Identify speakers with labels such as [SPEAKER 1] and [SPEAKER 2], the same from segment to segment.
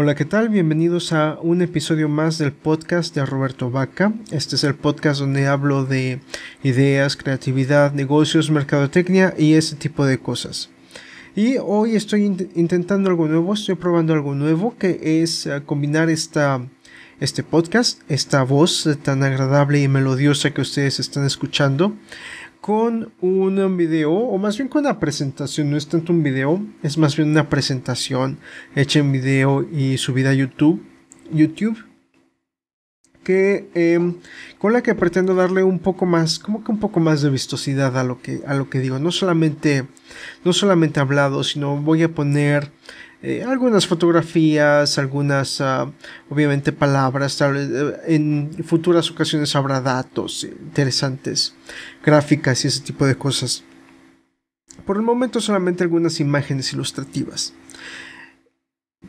[SPEAKER 1] Hola, ¿qué tal? Bienvenidos a un episodio más del podcast de Roberto Vaca. Este es el podcast donde hablo de ideas, creatividad, negocios, mercadotecnia y ese tipo de cosas. Y hoy estoy intentando algo nuevo, estoy probando algo nuevo que es eh, combinar esta, este podcast, esta voz tan agradable y melodiosa que ustedes están escuchando con un video, o más bien con una presentación, no es tanto un video, es más bien una presentación hecha en video y subida a YouTube. YouTube que, em, con la que pretendo darle un poco más, como que un poco más de vistosidad a lo que, a lo que digo. No solamente, no solamente hablado, sino voy a poner eh, algunas fotografías, algunas ah, obviamente palabras, eh, en futuras ocasiones habrá datos interesantes, gráficas y ese tipo de cosas. Por el momento solamente algunas imágenes ilustrativas.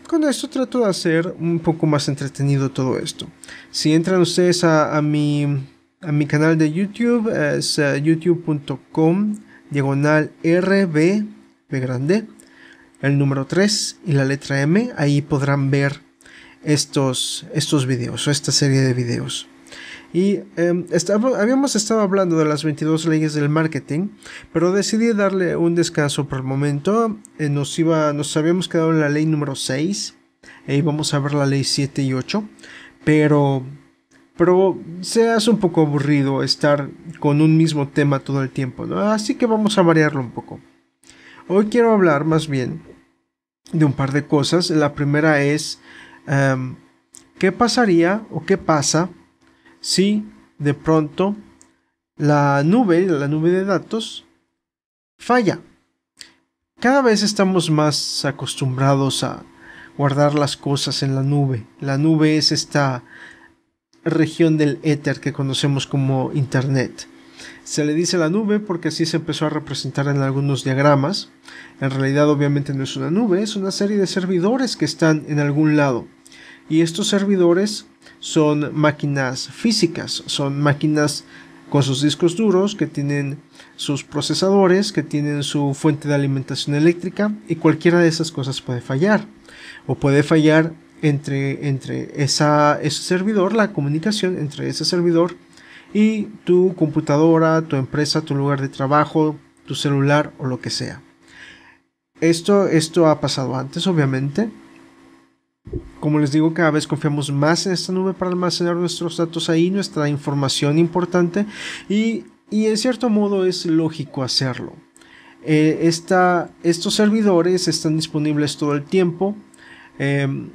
[SPEAKER 1] Con esto trato de hacer un poco más entretenido todo esto. Si entran ustedes a, a mi, a mi canal de YouTube, es eh, youtube.com diagonal rb grande el número 3 y la letra M. Ahí podrán ver estos, estos videos o esta serie de videos. Y em, habíamos estado hablando de las 22 leyes del marketing, pero decidí darle un descanso por el momento. Eh, nos, iba, nos habíamos quedado en la ley número 6 ahí vamos a ver la ley 7 y 8, pero, pero se hace un poco aburrido estar con un mismo tema todo el tiempo, así que vamos a variarlo un poco. Hoy quiero hablar más bien de un par de cosas. La primera es, em, ¿qué pasaría o qué pasa si de pronto la nube, la nube de datos, falla? Cada vez estamos más acostumbrados a guardar las cosas en la nube. La nube es esta región del éter que conocemos como Internet. Se le dice la nube porque así se empezó a representar en algunos diagramas. En realidad obviamente no es una nube, es una serie de servidores que están en algún lado. Y estos servidores son máquinas físicas, son máquinas con sus discos duros, que tienen sus procesadores, que tienen su fuente de alimentación eléctrica y cualquiera de esas cosas puede fallar. O puede fallar entre, entre ese servidor, la comunicación entre ese servidor y tu computadora, tu empresa, tu lugar de trabajo, tu celular o lo que sea. Esto, esto ha pasado antes, obviamente. Como les digo, cada vez confiamos más en esta nube para almacenar nuestros datos ahí, nuestra información importante y, en cierto modo es lógico hacerlo. Eh, estos servidores están disponibles todo el tiempo. Em,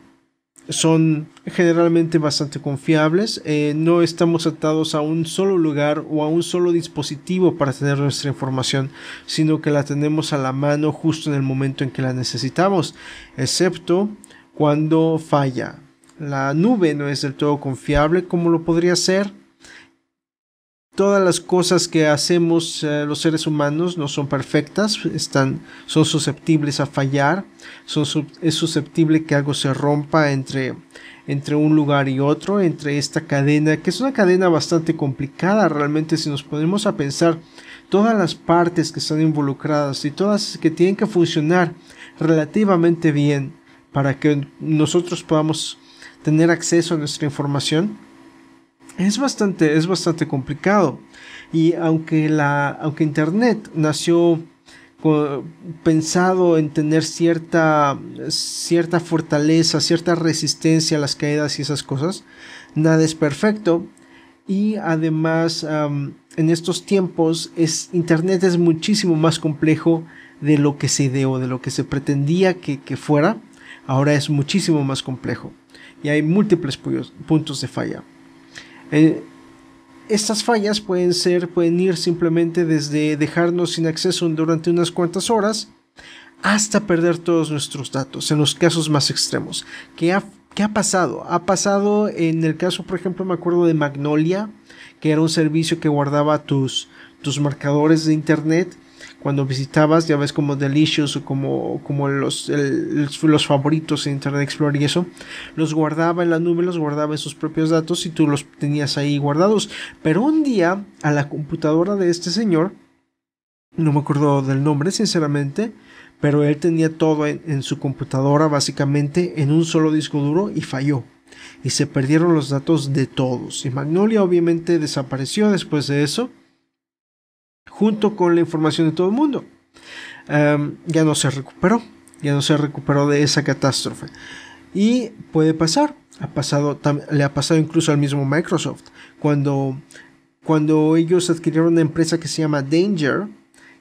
[SPEAKER 1] son generalmente bastante confiables. Eh, no estamos atados a un solo lugar o a un solo dispositivo para tener nuestra información, sino que la tenemos a la mano justo en el momento en que la necesitamos, excepto cuando falla. La nube no es del todo confiable como lo podría ser todas las cosas que hacemos eh, los seres humanos no son perfectas, están, son susceptibles a fallar, son, es susceptible que algo se rompa entre, entre un lugar y otro, entre esta cadena, que es una cadena bastante complicada realmente si nos ponemos a pensar todas las partes que están involucradas y todas que tienen que funcionar relativamente bien para que nosotros podamos tener acceso a nuestra información es bastante, es bastante complicado. Y aunque, la, aunque Internet nació pensado en tener cierta, cierta fortaleza, cierta resistencia a las caídas y esas cosas. Nada es perfecto. Y además, en estos tiempos, es, Internet es muchísimo más complejo de lo que se ideó, de lo que se pretendía que, fuera. Ahora es muchísimo más complejo. Y hay múltiples puntos de falla. Eh, estas fallas pueden ser, pueden ir simplemente desde dejarnos sin acceso durante unas cuantas horas hasta perder todos nuestros datos en los casos más extremos. ¿Qué ha, ha pasado? Ha pasado en el caso, por ejemplo, me acuerdo de Magnolia, que era un servicio que guardaba tus, tus marcadores de internet cuando visitabas, ya ves como Delicious o como, como los, los favoritos en Internet Explorer y eso, los guardaba en la nube, los guardaba en sus propios datos y tú los tenías ahí guardados. Pero un día a la computadora de este señor, no me acuerdo del nombre sinceramente, pero él tenía todo en su computadora básicamente en un solo disco duro y falló y se perdieron los datos de todos. Y Magnolia obviamente desapareció después de eso junto con la información de todo el mundo. Em, ya no se recuperó, ya no se recuperó de esa catástrofe. Y puede pasar, ha pasado, le ha pasado incluso al mismo Microsoft. Cuando, cuando ellos adquirieron una empresa que se llama Danger,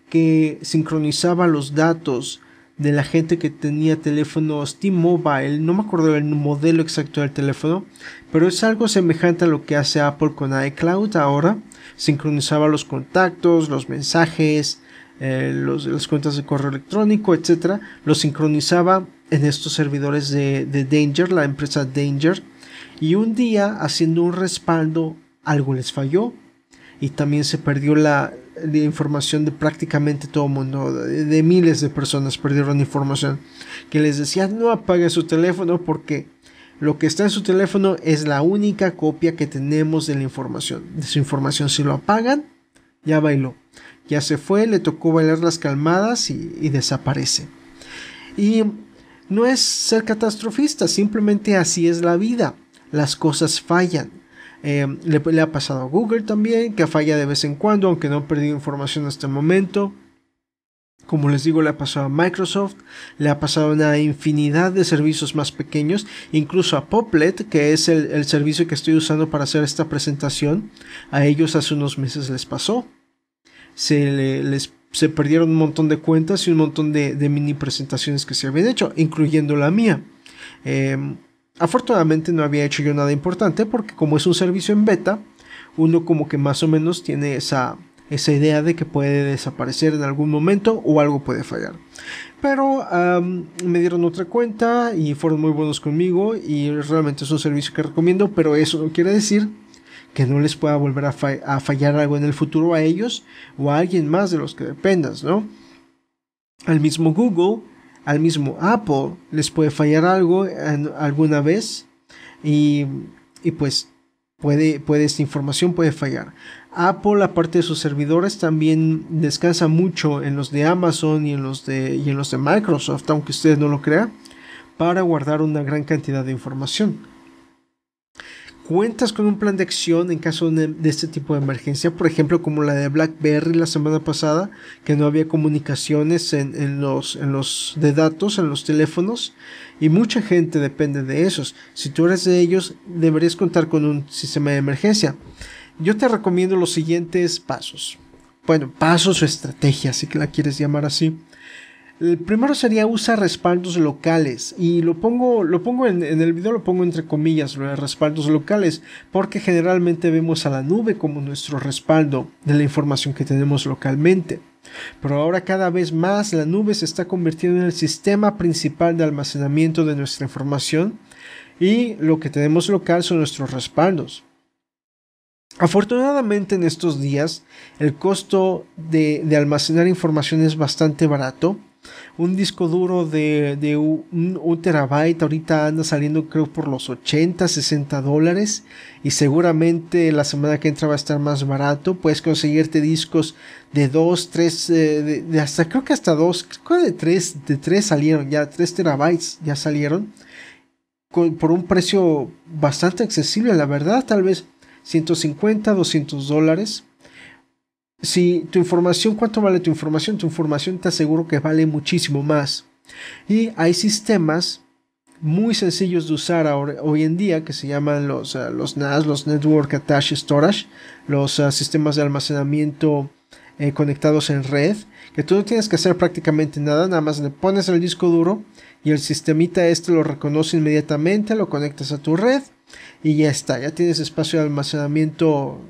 [SPEAKER 1] que sincronizaba los datos de la gente que tenía teléfonos T-Mobile, no me acuerdo el modelo exacto del teléfono, pero es algo semejante a lo que hace Apple con iCloud ahora. Sincronizaba los contactos, los mensajes, eh, las cuentas de correo electrónico, etcétera, lo sincronizaba en estos servidores de, de Danger, la empresa Danger. Y un día, haciendo un respaldo, algo les falló y también se perdió la, de información de prácticamente todo el mundo, de, miles de personas perdieron información, que les decía no apague su teléfono porque lo que está en su teléfono es la única copia que tenemos de la información, de su información. Si lo apagan, ya bailó, ya se fue, le tocó bailar las calmadas y desaparece. Y no es ser catastrofista, simplemente así es la vida, las cosas fallan eh, le, ha pasado a Google también, que falla de vez en cuando, aunque no ha perdido información hasta el momento. Como les digo, le ha pasado a Microsoft, le ha pasado a una infinidad de servicios más pequeños, incluso a Poplet, que es el, servicio que estoy usando para hacer esta presentación. A ellos hace unos meses les pasó. Se les se perdieron un montón de cuentas y un montón de, mini presentaciones que se habían hecho, incluyendo la mía. Em, Afortunadamente no había hecho yo nada importante porque como es un servicio en beta, uno como que más o menos tiene esa, esa idea de que puede desaparecer en algún momento o algo puede fallar. Pero me dieron otra cuenta y fueron muy buenos conmigo y realmente es un servicio que recomiendo, pero eso no quiere decir que no les pueda volver a, a fallar algo en el futuro a ellos o a alguien más de los que dependas, ¿no? Al mismo Google al mismo Apple les puede fallar algo alguna vez y, pues puede, puede, esta información puede fallar. Apple, aparte de sus servidores, también descansa mucho en los de Amazon y en los de, y en los de Microsoft, aunque ustedes no lo crean, para guardar una gran cantidad de información cuentas con un plan de acción en caso de, este tipo de emergencia, por ejemplo como la de BlackBerry la semana pasada, que no había comunicaciones en, los, los de datos, en los teléfonos, y mucha gente depende de esos. Si tú eres de ellos, deberías contar con un sistema de emergencia. Yo te recomiendo los siguientes pasos. Bueno, pasos o estrategias, si la quieres llamar así. El primero sería usar respaldos locales y lo pongo, lo pongo en, el video, lo pongo entre comillas, respaldos locales, porque generalmente vemos a la nube como nuestro respaldo de la información que tenemos localmente. Pero ahora cada vez más la nube se está convirtiendo en el sistema principal de almacenamiento de nuestra información y lo que tenemos local son nuestros respaldos. Afortunadamente en estos días el costo de almacenar información es bastante barato un disco duro de, un, terabyte ahorita anda saliendo creo por los 80, 60 dólares y seguramente la semana que entra va a estar más barato. Puedes conseguirte discos de 2, 3, eh, de, hasta creo que hasta 2, creo de 3, de 3 salieron ya, 3 terabytes ya salieron por un precio bastante accesible, la verdad, tal vez 150, 200 dólares si tu información, ¿cuánto vale tu información? Tu información te aseguro que vale muchísimo más. Y hay sistemas muy sencillos de usar hoy en día que se llaman los, eh, los NAS, los Network Attached Storage, los eh, sistemas de almacenamiento eh, conectados en red, que tú no tienes que hacer prácticamente nada, nada más le pones el disco duro y el sistemita este lo reconoce inmediatamente, lo conectas a tu red y ya está, ya tienes espacio de almacenamiento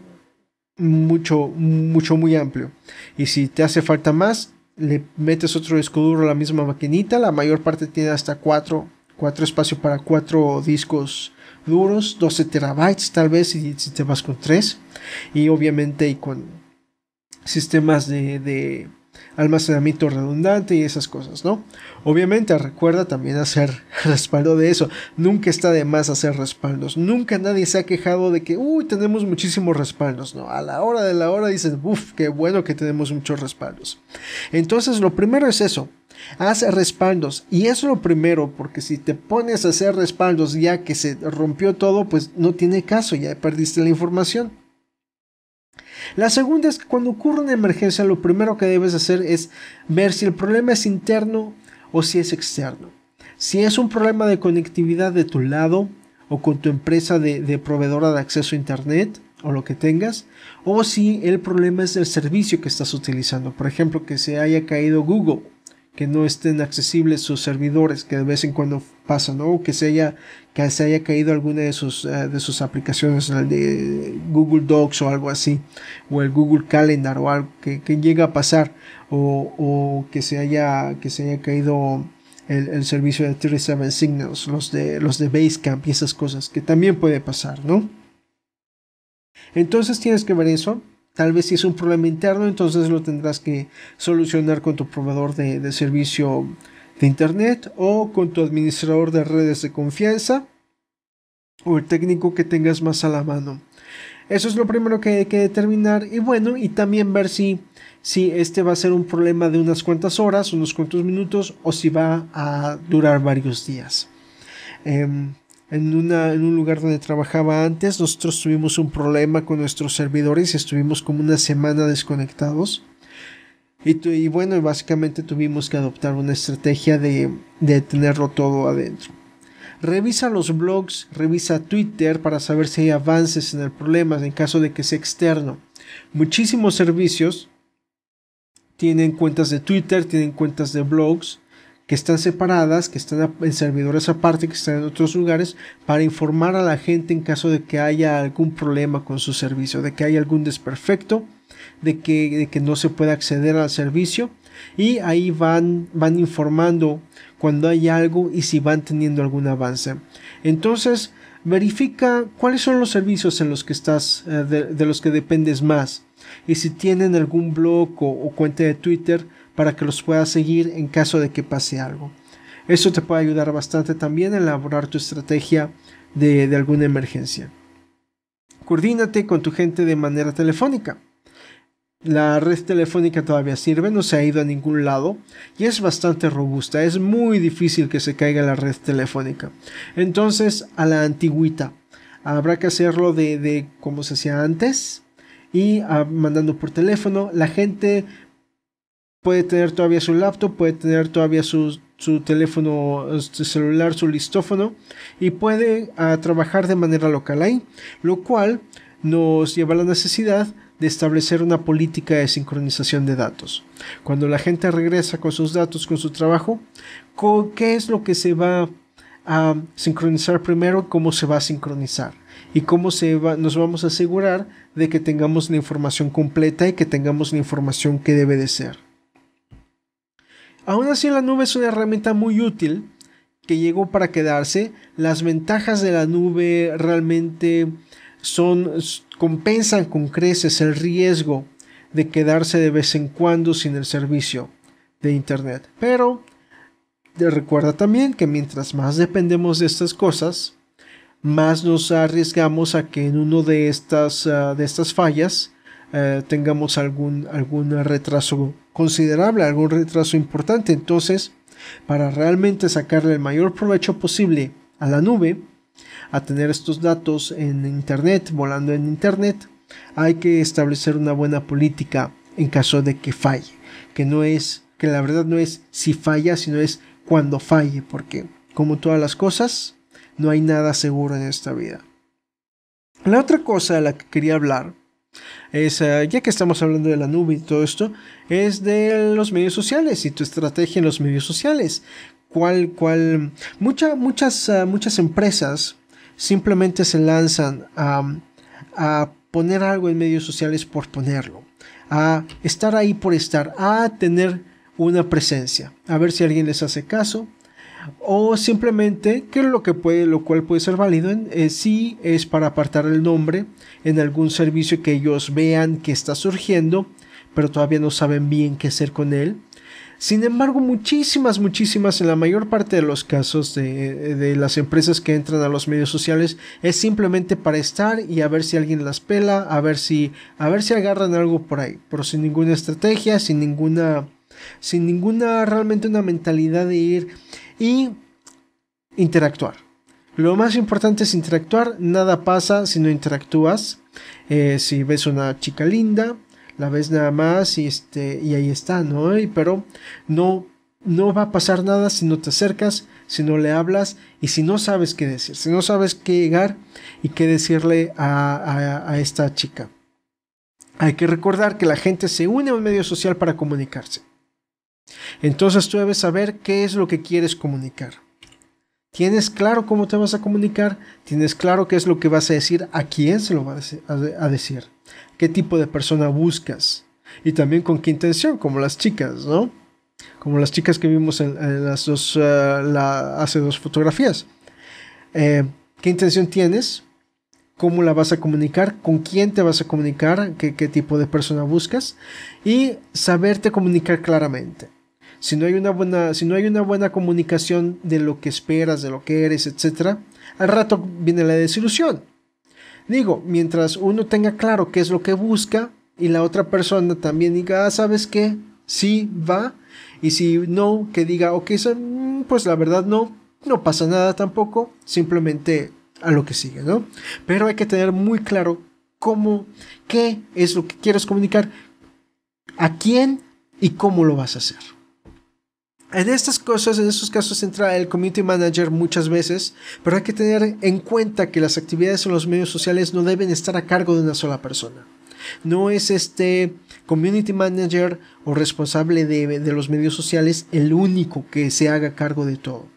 [SPEAKER 1] mucho, mucho, muy amplio. Y si te hace falta más, le metes otro disco duro a la misma maquinita. La mayor parte tiene hasta 4, cuatro espacios para 4 discos duros, 12 terabytes tal vez y si te vas con 3. Y obviamente y con sistemas de almacenamiento redundante y esas cosas, ¿no? Obviamente recuerda también hacer respaldo de eso. Nunca está de más hacer respaldos. Nunca nadie se ha quejado de que, uy, tenemos muchísimos respaldos, ¿no? A la hora de la hora dicen, uff, qué bueno que tenemos muchos respaldos. Entonces, lo primero es eso. Haz respaldos y eso es lo primero porque si te pones a hacer respaldos ya que se rompió todo pues no tiene caso ya perdiste la información la segunda es que cuando ocurre una emergencia lo primero que debes hacer es ver si el problema es interno o si es externo. Si es un problema de conectividad de tu lado o con tu empresa de, proveedora de acceso a Internet, o lo que tengas, o si el problema es el servicio que estás utilizando, por ejemplo, que se haya caído Google que no estén accesibles sus servidores, que de vez en cuando pasan O que se haya, que se haya caído alguna de sus, eh, de sus aplicaciones, el de Google Docs o algo así, o el Google Calendar o algo que, que llega a pasar, o, o, que se haya, que se haya caído el, servicio de 37 Signals, los de, los de Basecamp y esas cosas, que también puede pasar, ¿no? Entonces tienes que ver eso Tal vez si es un problema interno, entonces lo tendrás que solucionar con tu proveedor de, servicio de Internet o con tu administrador de redes de confianza o el técnico que tengas más a la mano. Eso es lo primero que hay que determinar y bueno, y también ver si, si este va a ser un problema de unas cuantas horas, unos cuantos minutos o si va a durar varios días. Em, en, un lugar donde trabajaba antes, nosotros tuvimos un problema con nuestros servidores, y estuvimos como una semana desconectados. Y, bueno, básicamente tuvimos que adoptar una estrategia de tenerlo todo adentro. Revisa los blogs, revisa Twitter para saber si hay avances en el problema en caso de que sea externo. Muchísimos servicios tienen cuentas de Twitter, tienen cuentas de blogs que están separadas, que están en servidores aparte, que están en otros lugares, para informar a la gente en caso de que haya algún problema con su servicio, de que haya algún desperfecto, de que, no se pueda acceder al servicio. Y ahí van, van informando cuando hay algo y si van teniendo algún avance. Entonces, verifica cuáles son los servicios en los que estás, eh, de, los que dependes más. Y si tienen algún blog o cuenta de Twitter, para que los puedas seguir en caso de que pase algo. Eso te puede ayudar bastante también a elaborar tu estrategia de, alguna emergencia. Coordínate con tu gente de manera telefónica. La red telefónica todavía sirve, no se ha ido a ningún lado y es bastante robusta, es muy difícil que se caiga la red telefónica. Entonces, a la antigüita, habrá que hacerlo de, de como se hacía antes y ah, mandando por teléfono. La gente puede tener todavía su laptop, puede tener todavía su, teléfono este, celular, su listófono y puede ah, trabajar de manera local ahí, lo cual nos lleva a la necesidad de establecer una política de sincronización de datos. Cuando la gente regresa con sus datos, con su trabajo, ¿qué es lo que se va a sincronizar primero? ¿Cómo se va a sincronizar? y cómo se nos vamos a asegurar de que tengamos la información completa y que tengamos la información que debe de ser. Aún así la nube es una herramienta muy útil que llegó para quedarse. Las ventajas de la nube realmente son compensan con creces el riesgo de quedarse de vez en cuando sin el servicio de internet. Pero recuerda también que mientras más dependemos de estas cosas, más nos arriesgamos a que en uno de estas, ah, de estas fallas eh, tengamos algún, algún retraso considerable, algún retraso importante. Entonces, para realmente sacarle el mayor provecho posible a la nube, a tener estos datos en Internet, volando en Internet, hay que establecer una buena política en caso de que falle, que no es, que la verdad no es si falla, sino es cuando falle, porque como todas las cosas, no hay nada seguro en esta vida. La otra cosa de la que quería hablar es, ah, ya que estamos hablando de la nube y todo esto, es de los medios sociales y tu estrategia en los medios sociales. Cual, cual, muchas muchas, ah, muchas empresas simplemente se lanzan a poner algo en medios sociales por ponerlo, a estar ahí por estar, a tener una presencia, a ver si alguien les hace caso, o simplemente que lo que puede lo cual puede ser válido en, eh, es para apartar el nombre en algún servicio que ellos vean que está surgiendo pero todavía no saben bien qué hacer con él sin embargo muchísimas muchísimas en la mayor parte de los casos eh, de, las empresas que entran a los medios sociales es simplemente para estar y a ver si alguien las pela a ver si a ver si agarran algo por ahí pero sin ninguna estrategia sin ninguna sin ninguna realmente una mentalidad de ir y interactuar. Lo más importante es interactuar, nada pasa si no interactúas. Eh, si ves una chica linda, la ves nada más y, este, y ahí está, ¿no? pero no, no va a pasar nada si no te acercas, si no le hablas y si no sabes qué decir, si no sabes qué llegar y qué decirle a esta chica. Hay que recordar que la gente se une a un medio social para comunicarse. Entonces tú debes saber qué es lo que quieres comunicar. Tienes claro cómo te vas a comunicar, tienes claro qué es lo que vas a decir, a quién se lo vas a decir, qué tipo de persona buscas y también con qué intención, como las chicas, ¿no? Como las chicas que vimos en, las dos, eh, hace dos fotografías. Eh, ¿Qué intención tienes? cómo la vas a comunicar, con quién te vas a comunicar, qué, tipo de persona buscas y saberte comunicar claramente si no hay una buena, si no hay una buena comunicación de lo que esperas, de lo que eres, etc., al rato viene la desilusión. Digo, mientras uno tenga claro qué es lo que busca y la otra persona también diga, ah, ¿sabes qué? Sí, va. Y si no, que diga, ok, mm, pues la verdad no, no pasa nada tampoco, simplemente a lo que sigue, ¿no? Pero hay que tener muy claro cómo, qué es lo que quieres comunicar, a quién y cómo lo vas a hacer. En estas cosas, en estos casos entra el community manager muchas veces, pero hay que tener en cuenta que las actividades en los medios sociales no deben estar a cargo de una sola persona. No es este community manager o responsable de, los medios sociales el único que se haga cargo de todo.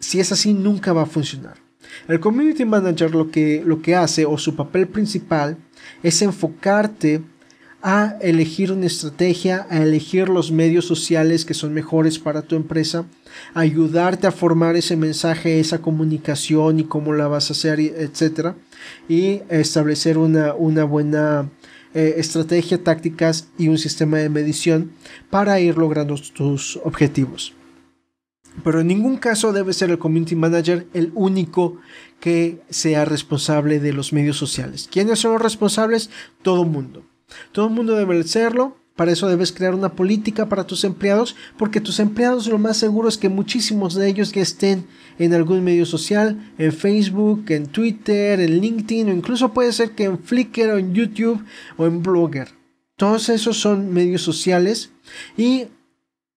[SPEAKER 1] Si es así, nunca va a funcionar. El community manager lo que, lo que hace o su papel principal es enfocarte a elegir una estrategia, a elegir los medios sociales que son mejores para tu empresa, ayudarte a formar ese mensaje, esa comunicación y cómo la vas a hacer, etcétera, y establecer una, buena eh, estrategia, tácticas y un sistema de medición para ir logrando tus objetivos. Pero en ningún caso debe ser el community manager el único que sea responsable de los medios sociales. ¿Quiénes son los responsables? Todo mundo. Todo el mundo debe hacerlo Para eso debes crear una política para tus empleados, porque tus empleados lo más seguro es que muchísimos de ellos ya estén en algún medio social, en Facebook, en Twitter, en LinkedIn, o incluso puede ser que en Flickr o en YouTube o en Blogger. Todos esos son medios sociales y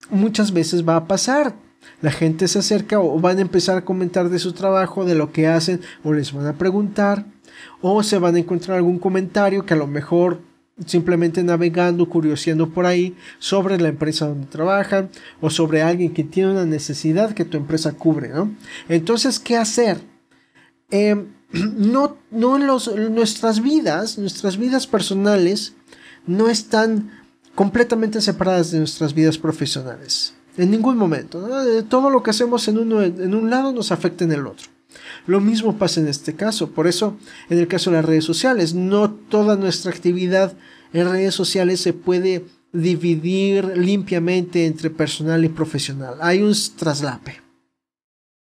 [SPEAKER 1] muchas veces va a pasar. La gente se acerca o van a empezar a comentar de su trabajo, de lo que hacen, o les van a preguntar, o se van a encontrar algún comentario que a lo mejor simplemente navegando, curioseando por ahí sobre la empresa donde trabajan o sobre alguien que tiene una necesidad que tu empresa cubre, ¿no? Entonces, ¿qué hacer? Em, no, nuestras vidas, nuestras vidas personales no están completamente separadas de nuestras vidas profesionales. En ningún momento. Todo lo que hacemos en, uno, en un lado nos afecta en el otro. Lo mismo pasa en este caso, por eso en el caso de las redes sociales, no toda nuestra actividad en redes sociales se puede dividir limpiamente entre personal y profesional. Hay un traslape,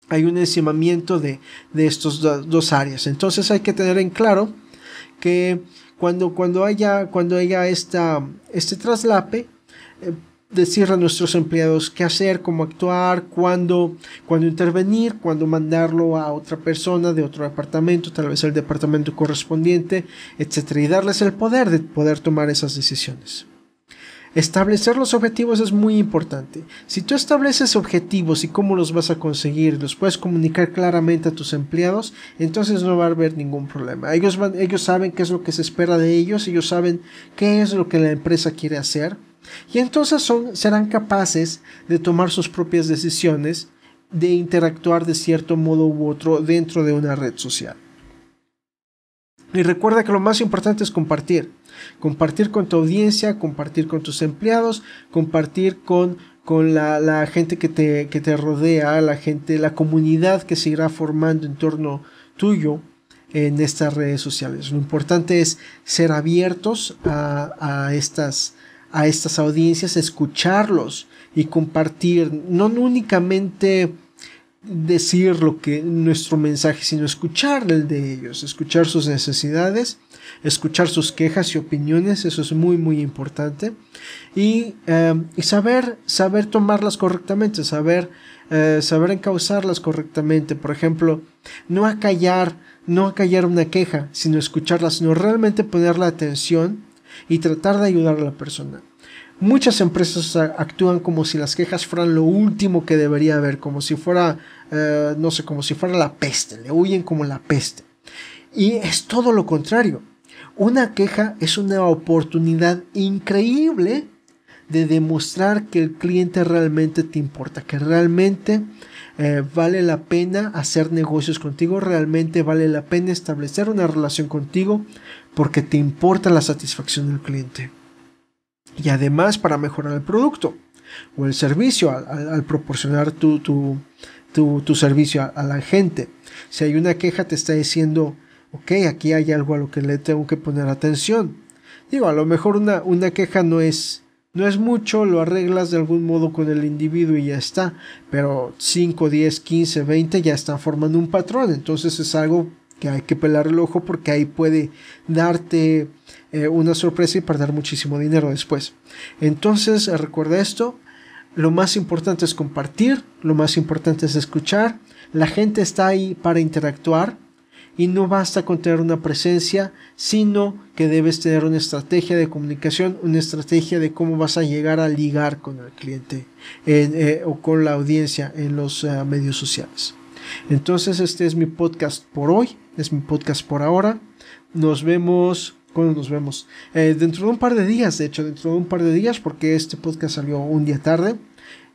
[SPEAKER 1] hay un encimamiento de, de estas dos áreas. Entonces hay que tener en claro que cuando, cuando haya, cuando haya esta, este traslape, eh, decirle a nuestros empleados qué hacer, cómo actuar, cuándo, cuándo intervenir, cuándo mandarlo a otra persona de otro departamento, tal vez el departamento correspondiente, etc. Y darles el poder de poder tomar esas decisiones. Establecer los objetivos es muy importante. Si tú estableces objetivos y cómo los vas a conseguir, los puedes comunicar claramente a tus empleados, entonces no va a haber ningún problema. Ellos, ellos saben qué es lo que se espera de ellos, ellos saben qué es lo que la empresa quiere hacer y entonces son, serán capaces de tomar sus propias decisiones, de interactuar de cierto modo u otro dentro de una red social. Y recuerda que lo más importante es compartir. Compartir con tu audiencia, compartir con tus empleados, compartir con, con la, gente que te, que te rodea, la gente, la comunidad que se irá formando en torno tuyo en estas redes sociales. Lo importante es ser abiertos a estas a estas audiencias, escucharlos y compartir, no únicamente decir lo que nuestro mensaje, sino escuchar el de ellos, escuchar sus necesidades, escuchar sus quejas y opiniones, eso es muy muy importante, y, eh, saber, saber tomarlas correctamente, saber, eh, saber encauzarlas correctamente, por ejemplo, no acallar, no acallar una queja, sino escucharla, sino realmente poner la atención y tratar de ayudar a la persona. Muchas empresas actúan como si las quejas fueran lo último que debería haber, como si fuera, eh, no sé, como si fuera la peste, le huyen como la peste. Y es todo lo contrario. Una queja es una oportunidad increíble de demostrar que el cliente realmente te importa, que realmente eh, vale la pena hacer negocios contigo, realmente vale la pena establecer una relación contigo, porque te importa la satisfacción del cliente. Y además para mejorar el producto o el servicio al, proporcionar tu, tu, servicio a, la gente. Si hay una queja te está diciendo, ok, aquí hay algo a lo que le tengo que poner atención. Digo, a lo mejor una, una queja no es, no es mucho, lo arreglas de algún modo con el individuo y ya está, pero 5, 10, 15, 20 ya están formando un patrón, entonces es algo que hay que pelar el ojo porque ahí puede darte eh, una sorpresa y perder muchísimo dinero después. Entonces, recuerda esto, lo más importante es compartir, lo más importante es escuchar, la gente está ahí para interactuar y no basta con tener una presencia, sino que debes tener una estrategia de comunicación, una estrategia de cómo vas a llegar a ligar con el cliente eh, o con la audiencia en los eh, medios sociales. Entonces este es mi podcast por hoy, es mi podcast por ahora. Nos vemos ¿cuándo nos vemos? Eh, dentro de un par de días, de hecho, dentro de un par de días, porque este podcast salió un día tarde.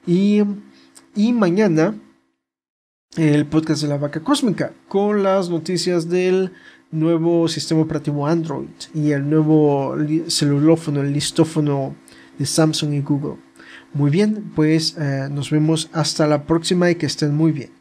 [SPEAKER 1] Y, mañana, el podcast de la vaca cósmica, con las noticias del nuevo sistema operativo Android y el nuevo celulófono, el listófono de Samsung y Google. Muy bien, pues eh, nos vemos hasta la próxima y que estén muy bien.